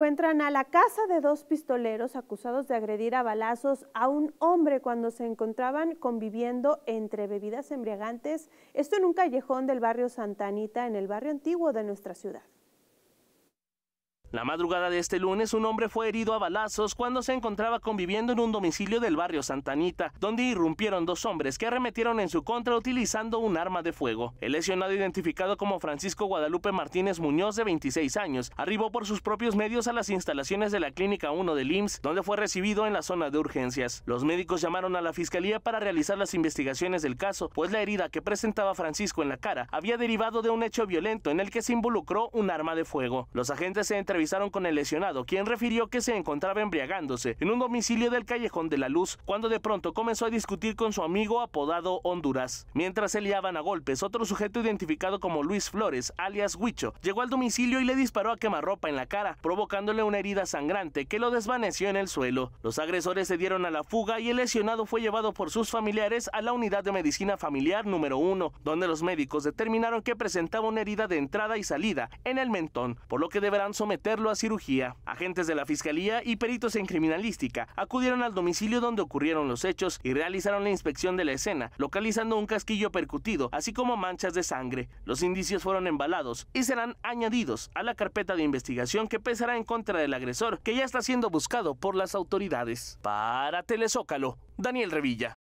Encuentran a la casa de dos pistoleros acusados de agredir a balazos a un hombre cuando se encontraban conviviendo entre bebidas embriagantes, esto en un callejón del barrio Santa Anita, en el barrio antiguo de nuestra ciudad. La madrugada de este lunes, un hombre fue herido a balazos cuando se encontraba conviviendo en un domicilio del barrio Santanita, donde irrumpieron dos hombres que arremetieron en su contra utilizando un arma de fuego. El lesionado, identificado como Francisco Guadalupe Martínez Muñoz, de 26 años, arribó por sus propios medios a las instalaciones de la Clínica 1 del IMSS, donde fue recibido en la zona de urgencias. Los médicos llamaron a la fiscalía para realizar las investigaciones del caso, pues la herida que presentaba Francisco en la cara había derivado de un hecho violento en el que se involucró un arma de fuego. Los agentes se revisaron con el lesionado, quien refirió que se encontraba embriagándose en un domicilio del Callejón de la Luz, cuando de pronto comenzó a discutir con su amigo apodado Honduras. Mientras se liaban a golpes, otro sujeto identificado como Luis Flores, alias Huicho, llegó al domicilio y le disparó a quemarropa en la cara, provocándole una herida sangrante que lo desvaneció en el suelo. Los agresores se dieron a la fuga y el lesionado fue llevado por sus familiares a la unidad de medicina familiar número 1, donde los médicos determinaron que presentaba una herida de entrada y salida en el mentón, por lo que deberán someter a cirugía. Agentes de la Fiscalía y peritos en criminalística acudieron al domicilio donde ocurrieron los hechos y realizaron la inspección de la escena, localizando un casquillo percutido, así como manchas de sangre. Los indicios fueron embalados y serán añadidos a la carpeta de investigación que pesará en contra del agresor, que ya está siendo buscado por las autoridades. Para Telezócalo, Daniel Revilla.